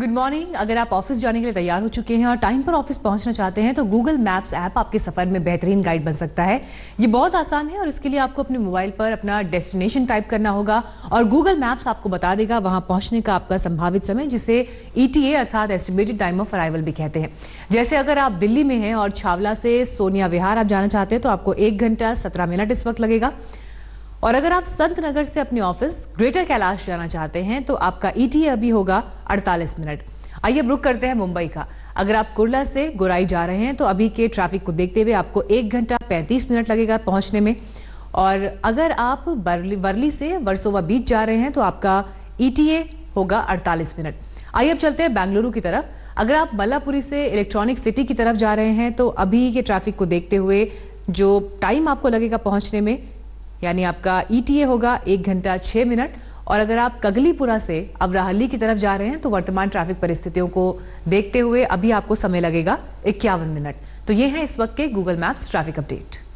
good morning अगर आप office जाने के लिए तैयार हो चुके हैं और टाइम पर ऑफिस पहुंचना चाहते हैं तो गूगल मैप्स ऐप आपके सफर में बेहतरीन गाइड बन सकता है ये बहुत आसान है और इसके लिए आपको अपने मोबाइल पर अपना डेस्टिनेशन टाइप करना होगा और गूगल मैप्स आपको बता देगा वहां पहुंचने का आपका संभावित समय जिसे ई e अर्थात एस्टिमेटेड टाइम ऑफ अराइवल भी कहते हैं जैसे अगर आप दिल्ली में हैं और छावला से सोनिया विहार आप जाना चाहते हैं तो आपको एक घंटा सत्रह मिनट इस वक्त लगेगा और अगर आप संत नगर से अपने ऑफिस ग्रेटर कैलाश जाना चाहते हैं तो आपका ईटीए e अभी होगा 48 मिनट आइए रुक करते हैं मुंबई का अगर आप कुरला से गुराई जा रहे हैं तो अभी के ट्रैफिक को देखते हुए आपको एक घंटा 35 मिनट लगेगा पहुंचने में और अगर आप बरली वर्ली से वर्सोवा बीच जा रहे हैं तो आपका ई e होगा अड़तालीस मिनट आइए अब चलते हैं बेंगलुरु की तरफ अगर आप मल्लापुरी से इलेक्ट्रॉनिक सिटी की तरफ जा रहे हैं तो अभी के ट्रैफिक को देखते हुए जो टाइम आपको लगेगा पहुंचने में यानी आपका ईटीए e होगा एक घंटा छः मिनट और अगर आप कगलीपुरा से अवराहली की तरफ जा रहे हैं तो वर्तमान ट्रैफिक परिस्थितियों को देखते हुए अभी आपको समय लगेगा इक्यावन मिनट तो ये है इस वक्त के गूगल मैप्स ट्रैफिक अपडेट